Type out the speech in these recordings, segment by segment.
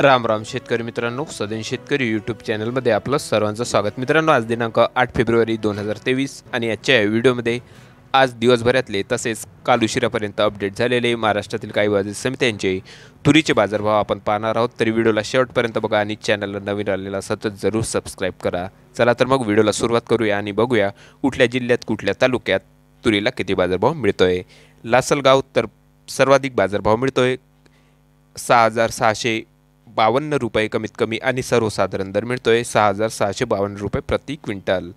राम राम शेतकरी मित्रांनो सदन शेतकरी यूट्यूब चॅनलमध्ये आपलं सर्वांचं स्वागत मित्रांनो आज दिनांक आठ फेब्रुवारी दोन हजार तेवीस आणि आजच्या या व्हिडिओमध्ये आज दिवसभरातले तसेच काल उशिरापर्यंत अपडेट झालेले महाराष्ट्रातील काही बाजार समित्यांचे तुरीचे बाजारभाव आपण पाहणार आहोत तरी व्हिडिओला शेवटपर्यंत बघा आणि चॅनलला नवीन आलेला सतत जरूर सबस्क्राईब करा चला तर मग व्हिडिओला सुरुवात करूया आणि बघूया कुठल्या जिल्ह्यात कुठल्या तालुक्यात तुरीला किती बाजारभाव मिळतोय लासलगाव तर सर्वाधिक बाजारभाव मिळतोय सहा हजार सहाशे बावन्न रुपये कमीत कमी आणि सर्वसाधारण दर मिळतो आहे सहा हजार सहाशे बावन्न रुपये प्रति क्विंटल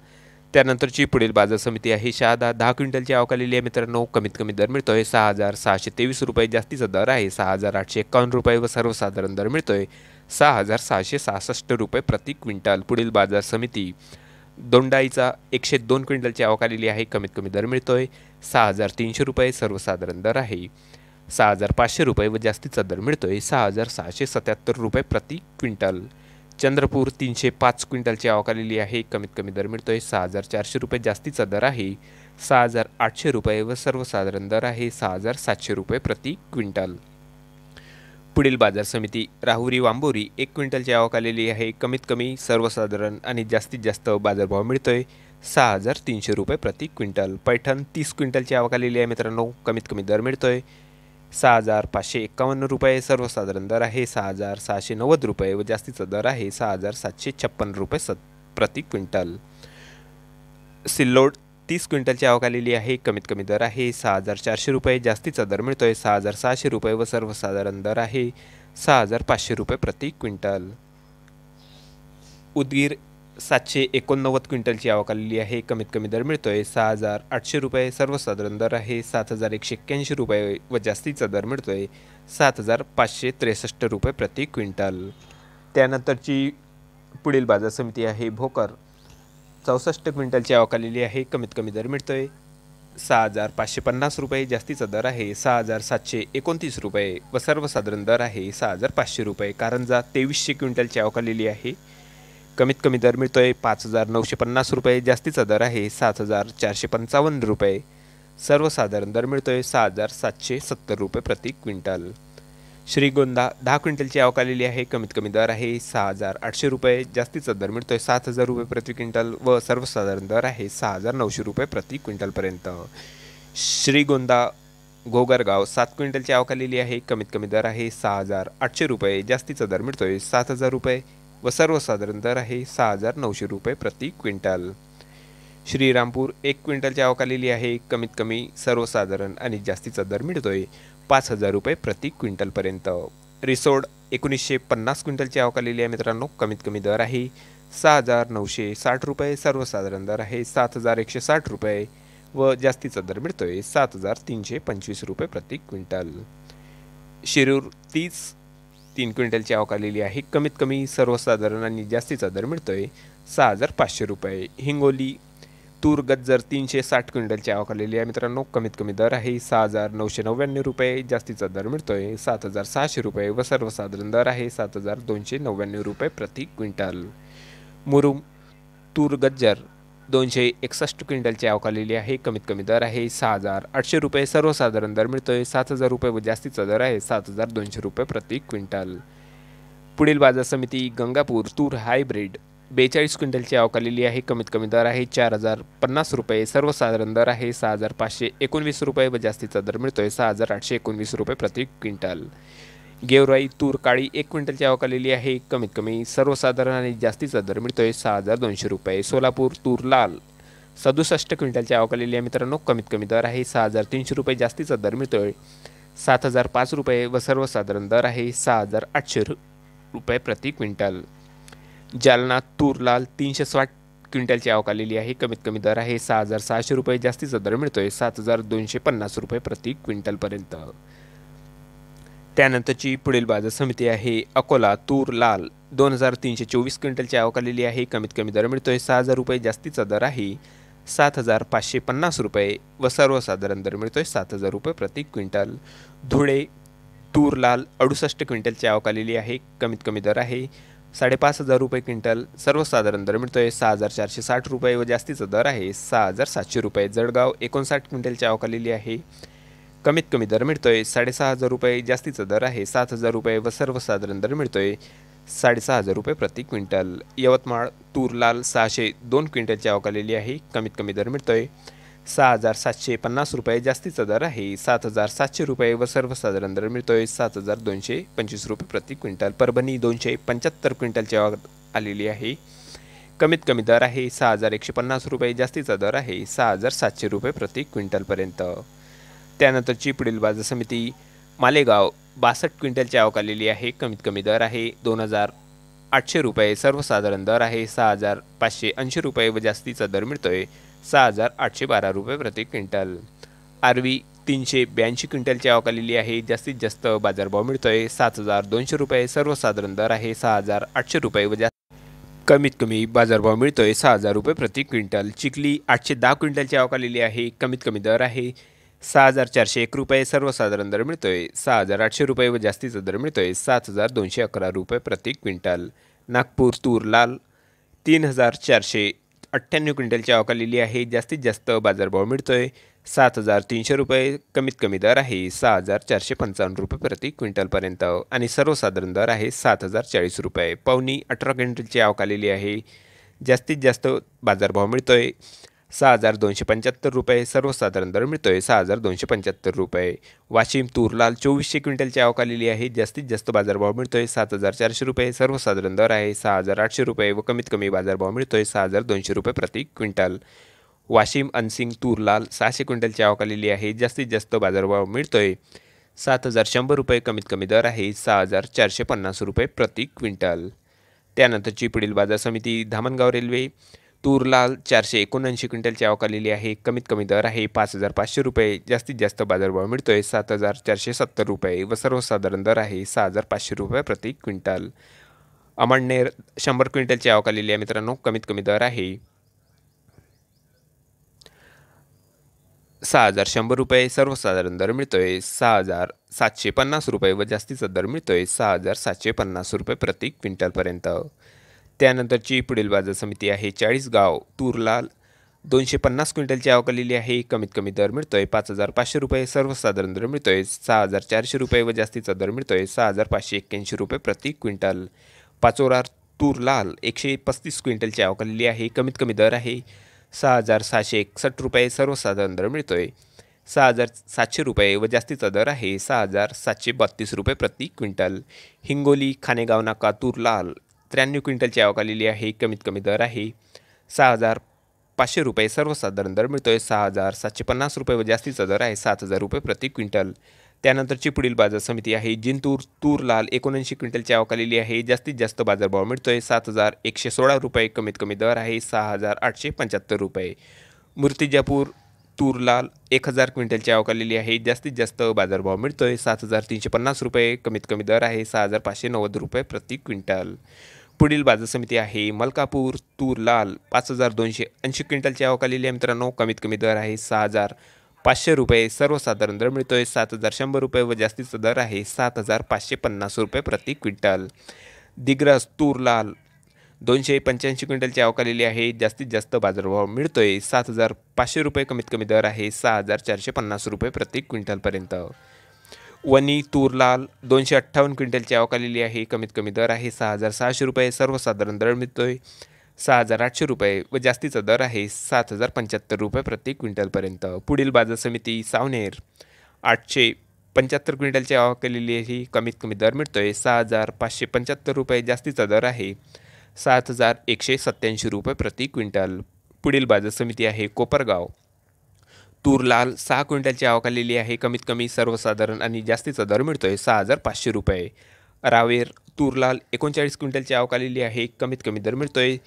त्यानंतरची पुढील बाजार समिती आहे शहादा दहा क्विंटलची आवकालेली आहे मित्रांनो कमीत कमी दर मिळतो आहे सहा हजार सहाशे तेवीस रुपये जास्तीचा दर आहे सहा हजार आठशे एकावन्न रुपये व सर्वसाधारण दर मिळतो आहे सहा हजार सहाशे सहासष्ट रुपये प्रति क्विंटल पुढील बाजार समिती दोंडाईचा एकशे दोन क्विंटलची आवकालेली आहे कमीत कमी दर मिळतो आहे सहा हजार तीनशे रुपये सर्वसाधारण दर आहे सहा हजार पाचशे रुपये व जास्तीचा दर मिळतोय सहा हजार सहाशे सत्याहत्तर रुपये प्रति क्विंटल चंद्रपूर तीनशे पाच क्विंटलची आवक आलेली आहे कमीत कमी दर मिळतोय सहा हजार चारशे रुपये जास्तीचा दर आहे सहा हजार आठशे रुपये व सर्वसाधारण दर आहे सहा हजार सातशे रुपये प्रति क्विंटल पुढील बाजार समिती राहुरी वांबोरी एक क्विंटलची आवक आलेली आहे कमीत कमी सर्वसाधारण आणि जास्तीत जास्त बाजारभाव मिळतोय सहा हजार तीनशे रुपये प्रति क्विंटल पैठण तीस क्विंटलची आवक आलेली आहे मित्रांनो कमीत कमी दर मिळतोय सहा हजार पाचशे एक्कावन्न रुपये सर्वसाधारण दर आहे सहा हजार सहाशे नव्वद रुपये व जास्तीचा दर आहे सहा हजार सातशे छप्पन रुपये स प्रति क्विंटल सिल्लोड तीस क्विंटलची आवक आलेली आहे कमीत कमी दर आहे सहा हजार चारशे रुपये जास्तीचा दर मिळतोय सहा हजार सहाशे रुपये व सर्वसाधारण दर आहे सहा हजार पाचशे रुपये प्रति क्विंटल उदगीर सातशे एकोणनव्वद क्विंटलची आवक आलेली आहे कमीत कमी दर मिळतो आहे सहा हजार आठशे रुपये सर्वसाधारण दर आहे सात हजार एकशे एक्क्याऐंशी रुपये व जास्तीचा दर मिळतो आहे सात हजार पाचशे त्रेसष्ट रुपये प्रति क्विंटल त्यानंतरची पुढील बाजार समिती आहे भोकर चौसष्ट क्विंटलची आवक आलेली आहे कमीत कमी दर मिळतो आहे सहा हजार पाचशे पन्नास रुपये जास्तीचा दर आहे सहा हजार सातशे एकोणतीस रुपये व सर्वसाधारण दर आहे सहा हजार पाचशे रुपये कारंजा तेवीसशे क्विंटलची आवक आलेली आहे कमीत कमी दर मिळतो आहे पाच हजार नऊशे पन्नास रुपये जास्तीचा दर आहे सात हजार चारशे पंचावन्न रुपये सर्वसाधारण दर मिळतो आहे सहा हजार सातशे सत्तर रुपये प्रति क्विंटल श्रीगोंदा दहा क्विंटलची आवक आलेली आहे कमीत कमी दर आहे सहा हजार आठशे रुपये जास्तीचा दर मिळतो आहे सात हजार रुपये प्रति क्विंटल व सर्वसाधारण दर आहे सहा हजार नऊशे रुपये प्रति क्विंटलपर्यंत श्रीगोंदा गोगरगाव सात क्विंटलची आवक आलेली आहे कमीत कमी दर आहे सहा हजार आठशे रुपये जास्तीचा दर मिळतो आहे सात हजार रुपये व सर्वसाधारण दर आहे सहा हजार नऊशे रुपये प्रति क्विंटल श्रीरामपूर एक आवक अवकालेली आहे कमीत कमी सर्वसाधारण आणि जास्तीचा दर मिळतोय पाच हजार रुपये प्रति क्विंटलपर्यंत रिसोड एकोणीसशे पन्नास क्विंटलची अवकालेली आहे मित्रांनो कमीत कमी दर आहे सहा हजार नऊशे साठ रुपये सर्वसाधारण दर आहे सात हजार एकशे साठ रुपये व जास्तीचा दर मिळतोय सात हजार तीनशे पंचवीस रुपये प्रति क्विंटल शिरूर तीस तीन क्विंटलची आवकालेली आहे कमीत कमी सर्वसाधारण आणि जास्तीचा दर मिळतो आहे सहा हजार पाचशे रुपये हिंगोली तूर गज्जर तीनशे साठ क्विंटलची आवकालेली आहे मित्रांनो कमीत कमी दर आहे सहा हजार नऊशे नव्याण्णव रुपये जास्तीचा दर मिळतोय सात हजार सहाशे रुपये व सर्वसाधारण दर आहे सात हजार दोनशे नव्याण्णव रुपये प्रति क्विंटल मुरुम तूर गज्जर दोनशे एकसष्ट क्विंटलची आलेली आहे कमीत कमी दर आहे सहा हजार आठशे रुपये सर्वसाधारण दर मिळतोय सात हजार रुपये व जास्तीचा दर आहे सात हजार दोनशे रुपये प्रति क्विंटल पुढील बाजार समिती गंगापूर तूर हायब्रिड बेचाळीस क्विंटलची आलेली आहे कमीत कमी दर आहे चार हजार पन्नास रुपये सर्वसाधारण दर आहे सहा हजार पाचशे एकोणवीस रुपये व जास्तीचा दर मिळतोय सहा हजार आठशे एकोणवीस रुपये प्रति क्विंटल गेवराई तूर काळी एक क्विंटलची आलेली आहे कमीत कमी सर्वसाधारण आणि जास्तीचा दर मिळतोय सहा हजार दोनशे रुपये सोलापूर तूर लाल सदुसष्ट क्विंटलची आलेली आहे मित्रांनो कमीत कमी दर आहे सहा हजार तीनशे रुपये जास्तीचा दर मिळतोय सात हजार पाच रुपये व सर्वसाधारण दर आहे सहा हजार आठशे रुपये प्रति क्विंटल जालना तूर लाल तीनशे साठ क्विंटलची आवक आलेली आहे कमीत कमी दर आहे सहा हजार सहाशे रुपये जास्तीचा दर मिळतोय सात हजार दोनशे पन्नास रुपये प्रति क्विंटलपर्यंत त्यानंतरची पुढील बाजार समिती आहे अकोला तूर लाल दोन हजार तीनशे चोवीस क्विंटलची आवक आलेली आहे कमीत कमी दर मिळतोय सहा हजार रुपये जास्तीचा दर आहे सात हजार पाचशे पन्नास रुपये व सर्वसाधारण दर मिळतोय सात हजार रुपये प्रति क्विंटल धुळे तूर लाल अडुसष्ट क्विंटलची आवक आलेली आहे कमीत कमी दर आहे साडेपाच हजार रुपये क्विंटल सर्वसाधारण दर मिळतोय सहा हजार चारशे साठ रुपये व जास्तीचा दर आहे सहा हजार सातशे रुपये जळगाव एकोणसाठ क्विंटलची आवक आलेली आहे कमीत कमी दर मिळतोय साडेसहा हजार रुपये जास्तीचा दर आहे सात हजार रुपये व सर्वसाधारण दर मिळतोय साडेसहा हजार रुपये प्रति क्विंटल यवतमाळ तूर लाल सहाशे दोन क्विंटलची आवक आलेली आहे कमीत कमी दर मिळतोय सहा हजार सातशे पन्नास रुपये जास्तीचा दर आहे सात हजार सातशे रुपये व सर्वसाधारण दर मिळतोय सात हजार दोनशे पंचवीस रुपये प्रति क्विंटल परभणी दोनशे पंच्याहत्तर क्विंटलची आवक आलेली आहे कमीत कमी दर आहे सहा हजार एकशे पन्नास रुपये जास्तीचा दर आहे सहा हजार सातशे रुपये प्रति क्विंटलपर्यंत त्यानंतर चिपडील बाजार समिती मालेगाव बासष्ट क्विंटलची आवक आलेली आहे कमीत कमी दर आहे दोन हजार आठशे रुपये सर्वसाधारण दर आहे सहा हजार पाचशे ऐंशी रुपये व जास्तीचा दर मिळतोय सहा हजार आठशे बारा रुपये प्रति क्विंटल आरवी तीनशे ब्याऐंशी क्विंटलची आवक आलेली आहे जास्तीत जास्त बाजारभाव मिळतोय सात हजार दोनशे रुपये सर्वसाधारण दर आहे सहा हजार आठशे रुपये व जास्त कमीत कमी बाजारभाव मिळतोय सहा हजार रुपये प्रति क्विंटल चिखली आठशे दहा क्विंटलची आवक आलेली आहे कमीत कमी दर आहे सहा हजार चारशे एक रुपये सर्वसाधारण दर मिळतो आहे सहा हजार आठशे रुपये व जास्तीचा दर मिळतो आहे सात हजार दोनशे अकरा रुपये प्रति क्विंटल नागपूर तूर लाल तीन हजार चारशे अठ्ठ्याण्णव क्विंटलची अवकालेली आहे जास्तीत जास्त बाजारभाव मिळतो आहे सात हजार तीनशे रुपये कमीत कमी दर आहे सहा हजार चारशे पंचावन्न रुपये प्रति क्विंटलपर्यंत आणि सर्वसाधारण दर आहे सात हजार चाळीस रुपये पावनी अठरा क्विंटलची आवक आलेली आहे जास्तीत जास्त बाजारभाव मिळतोय सहा हजार दोनशे पंच्याहत्तर रुपये सर्वसाधारण दर मिळतोय सहा हजार दोनशे पंच्याहत्तर रुपये वाशिम तूरलाल लाल चोवीसशे क्विंटलची आलेली आहे जास्तीत जास्त बाजारभाव मिळतोय सात हजार चारशे रुपये सर्वसाधारण दर आहे सहा हजार आठशे रुपये व कमीत कमी बाजारभाव मिळतो आहे सहा हजार दोनशे रुपये प्रति क्विंटल वाशिम अनसिंग तूरलाल लाल सहाशे क्विंटलची आलेली आहे जास्तीत जास्त बाजारभाव मिळतो आहे सात हजार शंभर रुपये कमीत कमी दर आहे सहा हजार चारशे पन्नास रुपये प्रति क्विंटल त्यानंतरची पुढील बाजार समिती धामणगाव रेल्वे तूर लाल चारशे एकोणऐंशी क्विंटलची आलेली आहे कमीत कमी दर आहे पाच हजार पाचशे रुपये जास्तीत जास्त बाजारभाव मिळतोय सात हजार चारशे सत्तर रुपये व सर्वसाधारण दर आहे सहा हजार पाचशे रुपये प्रति क्विंटल अमळनेर शंभर क्विंटलची आवकालेली आहे मित्रांनो कमीत कमी दर आहे सहा हजार शंभर रुपये सर्वसाधारण दर मिळतोय सहा हजार सातशे पन्नास रुपये व जास्तीचा दर मिळतोय सहा हजार सातशे पन्नास रुपये प्रति क्विंटलपर्यंत त्यानंतरची पुढील बाजार समिती आहे गाव तूरलाल दोनशे पन्नास क्विंटलची आवकलेली आहे कमीत कमी दर मिळतोय पाच हजार पाचशे रुपये सर्वसाधारण दर मिळतोय सहा हजार चारशे रुपये व जास्तीचा दर मिळतोय सहा हजार पाचशे एक्क्याऐंशी रुपये प्रति क्विंटल पाचोरा तूर लाल एकशे पस्तीस क्विंटलची आवकलेली आहे कमीत कमी दर आहे सहा हजार सहाशे एकसष्ट रुपये सर्वसाधारण दर मिळतोय सहा हजार सातशे रुपये व जास्तीचा दर आहे सहा हजार सातशे बत्तीस रुपये प्रति क्विंटल हिंगोली खानेगाव नाका तूर लाल त्र्याण्णव क्विंटलची आवक आलेली आहे कमीत कमी दर आहे सहा हजार पाचशे रुपये सर्वसाधारण दर मिळतो आहे सहा हजार सातशे पन्नास रुपये व जास्तीचा दर आहे सात हजार रुपये प्रति क्विंटल त्यानंतरची पुढील बाजार समिती आहे जिंतूर तूर लाल एकोणऐंशी क्विंटलची आवक आलेली आहे जास्तीत जास्त बाजारभाव मिळतो आहे सात हजार एकशे सोळा रुपये कमीत कमी दर आहे सहा हजार आठशे पंच्याहत्तर रुपये मूर्तिजापूर तूर लाल एक हजार क्विंटलची आवक आलेली आहे जास्तीत जास्त बाजारभाव मिळतो आहे सात हजार तीनशे पन्नास रुपये कमीत कमी दर आहे सहा हजार पाचशे नव्वद रुपये प्रति क्विंटल पुढील बाजार समिती आहे मलकापूर तूर लाल पाच हजार दोनशे ऐंशी क्विंटलची आवक आहे मित्रांनो कमीत कमी दर आहे सहा हजार पाचशे रुपये सर्वसाधारण दर मिळतोय सात हजार शंभर रुपये व जास्तीचा दर आहे सात हजार पाचशे पन्नास रुपये प्रति क्विंटल दिग्रस तूर लाल दोनशे पंच्याऐंशी क्विंटलची आवक आहे जास्तीत जास्त बाजारभाव मिळतो आहे सात हजार पाचशे रुपये कमीत कमी दर आहे सहा हजार चारशे पन्नास रुपये प्रति क्विंटलपर्यंत वनी तूर लाल दोनशे अठ्ठावन्न क्विंटलची आवक आलेली आहे कमीत कमी दर आहे सहा हजार सहाशे रुपये सर्वसाधारण दर मिळतो आहे सहा हजार आठशे रुपये व जास्तीचा दर आहे सात हजार पंच्याहत्तर रुपये प्रति क्विंटलपर्यंत पुढील बाजार समिती सावनेर आठशे पंच्याहत्तर क्विंटलची आवक केलेली आहे कमीत कमी दर मिळतो आहे सहा हजार पाचशे पंच्याहत्तर रुपये जास्तीचा दर आहे सात हजार एकशे सत्त्याऐंशी रुपये प्रति क्विंटल पुढील बाजार समिती आहे कोपरगाव तूर लाल सहा क्विंटलची आवक आलेली आहे कमीत कमी सर्वसाधारण आणि जास्तीचा दर मिळतो आहे सहा हजार पाचशे रुपये रावेर तूर लाल एकोणचाळीस क्विंटलची आवक आलेली आहे कमीत कमी दर मिळतो आहे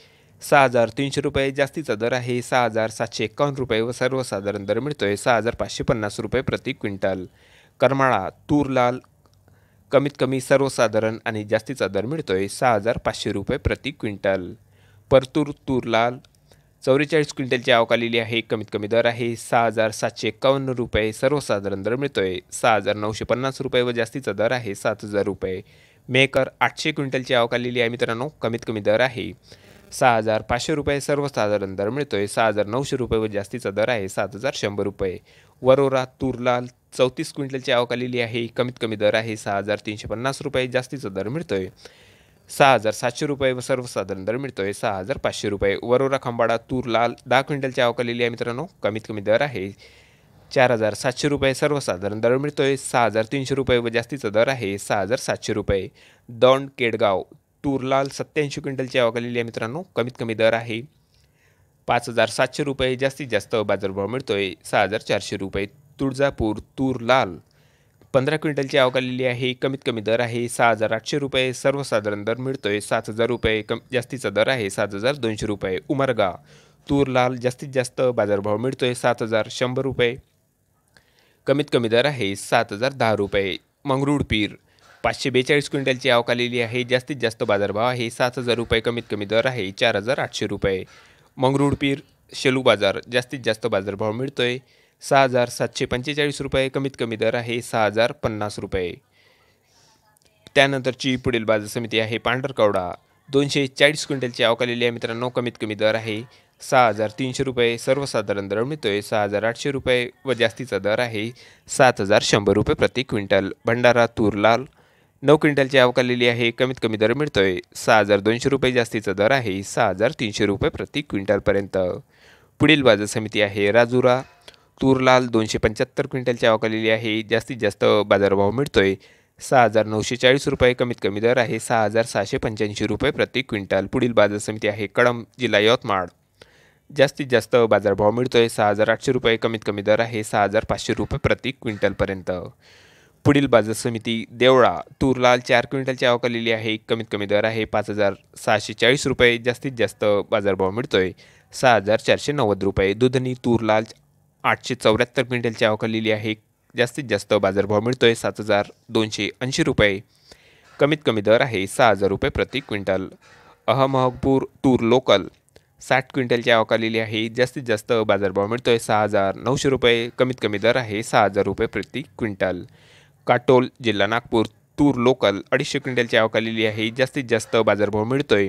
सहा हजार तीनशे रुपये जास्तीचा दर आहे सहा हजार सातशे एकावन्न रुपये व सर्वसाधारण दर मिळतो आहे सहा हजार पाचशे पन्नास रुपये प्रति क्विंटल करमाळा तूर लाल कमीत कमी सर्वसाधारण आणि जास्तीचा दर मिळतो आहे सहा हजार पाचशे रुपये प्रति क्विंटल परतूर तूर लाल चौवेचाळीस क्विंटलची आवकालेली आहे कमीत कमी दर आहे सहा हजार सातशे एकावन्न रुपये सर्वसाधारण दर मिळतोय सहा हजार नऊशे पन्नास रुपये व जास्तीचा दर आहे सात हजार रुपये मेकर आठशे क्विंटलची आवकालेली आहे मित्रांनो कमीत कमी दर आहे सहा हजार पाचशे रुपये सर्वसाधारण दर मिळतोय सहा हजार नऊशे रुपये व जास्तीचा दर आहे सात हजार शंभर रुपये वरोरा तुरलाल चौतीस क्विंटलची आवकालेली आहे कमीत कमी दर आहे सहा हजार तीनशे पन्नास रुपये जास्तीचा दर मिळतोय सहा हजार सातशे रुपये व सर्वसाधारण दर मिळतो आहे सहा हजार पाचशे रुपये वरोरा खंबाडा तूर लाल दहा क्विंटलची आवकलेली आहे मित्रांनो कमीत कमी दर आहे चार हजार सातशे रुपये सर्वसाधारण दर मिळतो आहे सहा हजार तीनशे रुपये व जास्तीचा दर आहे सहा हजार सातशे रुपये दौंड केडगाव तूरलाल सत्याऐंशी क्विंटलची आवकलेली आहे मित्रांनो कमीत कमी दर आहे पाच हजार सातशे रुपये जास्तीत जास्त बाजारभाव मिळतो आहे सहा हजार चारशे रुपये तुळजापूर तूर लाल पंधरा क्विंटलची आलेली आहे कमीत कमी दर आहे सहा हजार आठशे रुपये सर्वसाधारण दर मिळतोय सात हजार रुपये कम जास्तीचा दर आहे सात हजार दोनशे रुपये उमरगा तूर लाल जास्तीत जास्त बाजारभाव मिळतोय सात हजार शंभर रुपये कमीत कमी दर आहे सात हजार दहा रुपये पीर पाचशे बेचाळीस क्विंटलची आवक आलेली आहे जास्तीत जास्त बाजारभाव आहे सात हजार रुपये कमीत कमी दर आहे चार हजार आठशे रुपये पीर शेलू बाजार जास्तीत जास्त बाजारभाव मिळतोय सहा हजार सातशे पंचेचाळीस रुपये कमीत कमी दर आहे सहा हजार पन्नास रुपये त्यानंतरची पुढील बाजार समिती आहे पांढरकवडा दोनशे चाळीस क्विंटलची आवकालेली आहे मित्रांनो कमीत कमी दर आहे सहा हजार तीनशे रुपये सर्वसाधारण दर मिळतो आहे सहा हजार आठशे रुपये व जास्तीचा दर आहे सात हजार शंभर रुपये प्रति क्विंटल भंडारा तूर नऊ क्विंटलची आवकालेली आहे कमीत कमी दर मिळतो आहे सहा हजार दोनशे रुपये जास्तीचा दर आहे सहा हजार तीनशे रुपये प्रति क्विंटलपर्यंत पुढील बाजार समिती आहे राजुरा तूर लाल दोनशे पंच्याहत्तर क्विंटलची आवक आलेली आहे जास्तीत जास्त बाजारभाव मिळतो आहे सहा हजार नऊशे चाळीस रुपये कमीत कमी दर आहे सहा हजार सहाशे पंच्याऐंशी रुपये प्रति क्विंटल पुढील बाजार समिती आहे कडम जिल्हा यवतमाळ जास्तीत जास्त बाजारभाव मिळतो आहे सहा हजार आठशे रुपये कमीत कमी दर आहे सहा हजार पाचशे रुपये प्रति क्विंटलपर्यंत पुढील बाजार समिती देवळा तूरलाल चार क्विंटलची आवक आलेली आहे कमीत कमी दर आहे पाच हजार सहाशे चाळीस रुपये जास्तीत जास्त बाजारभाव मिळतो आहे सहा हजार चारशे नव्वद रुपये दुधनी तूरलाल आठशे चौऱ्याहत्तर क्विंटलची आवक आहे जास्तीत जास्त बाजारभाव मिळतो आहे सात हजार दोनशे ऐंशी रुपये कमीत कमी दर आहे सहा हजार रुपये प्रति क्विंटल अहमहपूर तूर लोकल साठ क्विंटलची आवक आलेली आहे जास्तीत जास्त बाजारभाव मिळतो आहे सहा हजार नऊशे रुपये कमीत कमी दर आहे सहा हजार रुपये प्रति क्विंटल काटोल जिल्हा नागपूर तूर लोकल अडीचशे क्विंटलची आवक आलेली आहे जास्तीत जास्त बाजारभाव मिळतो आहे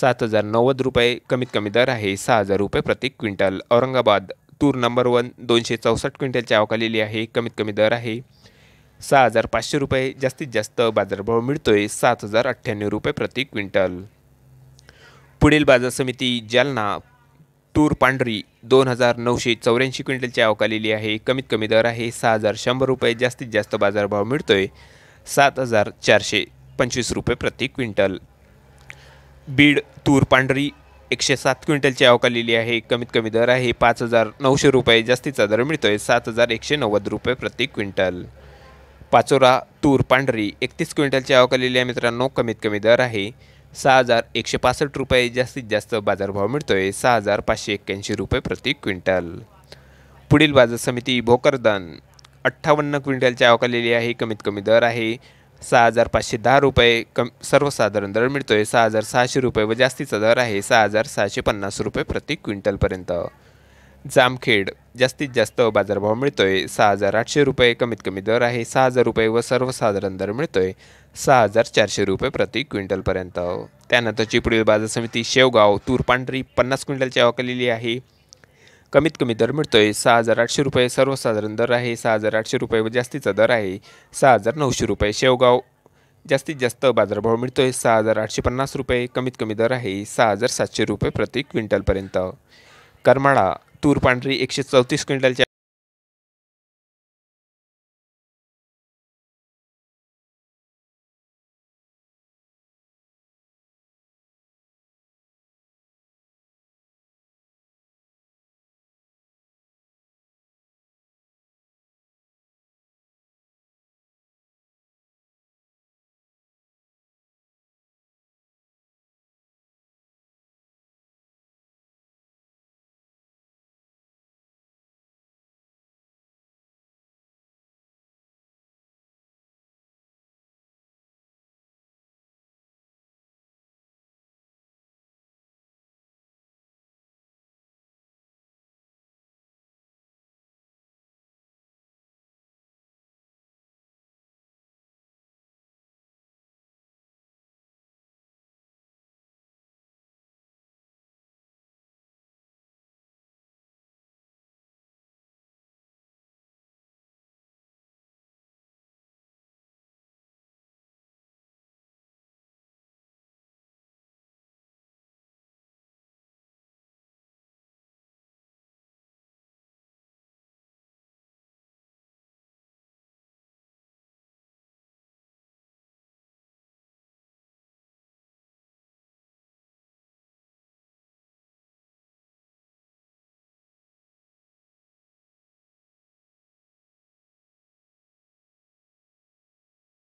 सात हजार नव्वद रुपये कमीत कमी दर आहे सहा हजार रुपये प्रति क्विंटल औरंगाबाद तूर नंबर वन दोनशे चौसष्ट क्विंटलच्या आवकालेली आहे कमीत कमी दर आहे सहा हजार पाचशे रुपये जास्तीत जास्त बाजारभाव मिळतो आहे सात हजार अठ्ठ्याण्णव रुपये प्रति क्विंटल पुढील बाजार समिती जालना तूर पांढरी दोन हजार नऊशे चौऱ्याऐंशी क्विंटलची आवकालेली आहे कमीत कमी दर आहे सहा हजार शंभर रुपये जास्तीत जास्त बाजारभाव मिळतो आहे सात हजार चारशे पंचवीस रुपये प्रति क्विंटल बीड तूर पांढरी एकशे सात क्विंटलची आवकालेली आहे कमीत कमी दर आहे पाच हजार नऊशे रुपये जास्तीचा दर मिळतोय सात हजार एकशे नव्वद रुपये प्रति क्विंटल पाचोरा तूर पांढरी एकतीस क्विंटलची आवकालेली आहे मित्रांनो कमीत कमी दर आहे सहा हजार एकशे पासष्ट रुपये जास्तीत जास्त बाजारभाव मिळतोय सहा हजार पाचशे एक्क्याऐंशी रुपये प्रति क्विंटल पुढील बाजार समिती भोकरदन अठ्ठावन्न क्विंटलची आवकालेली आहे कमीत कमी दर आहे सहा हजार पाचशे दहा रुपये कम सर्वसाधारण दर मिळतो आहे सहा हजार सहाशे रुपये व जास्तीचा दर आहे सहा हजार सहाशे पन्नास रुपये प्रति क्विंटलपर्यंत जामखेड जास्तीत जास्त बाजारभाव मिळतो आहे सहा हजार आठशे रुपये कमीत कमी दर आहे सहा हजार रुपये व सर्वसाधारण दर मिळतो आहे सहा हजार चारशे रुपये प्रति क्विंटलपर्यंत त्यानंतर चिपळी बाजार समिती शेवगाव तूर पांढरी पन्नास क्विंटलची आवक आहे कमीत कमी दर मिळतो आहे सहा हजार आठशे रुपये सर्वसाधारण दर आहे सहा हजार आठशे रुपये व जास्तीचा दर आहे सहा हजार नऊशे रुपये शेवगाव जास्तीत जास्त बाजारभाव मिळतो आहे सहा हजार आठशे पन्नास रुपये कमीत कमी दर आहे सहा हजार सातशे रुपये प्रति क्विंटलपर्यंत करमाळा तूर पांढरी एकशे चौतीस क्विंटलच्या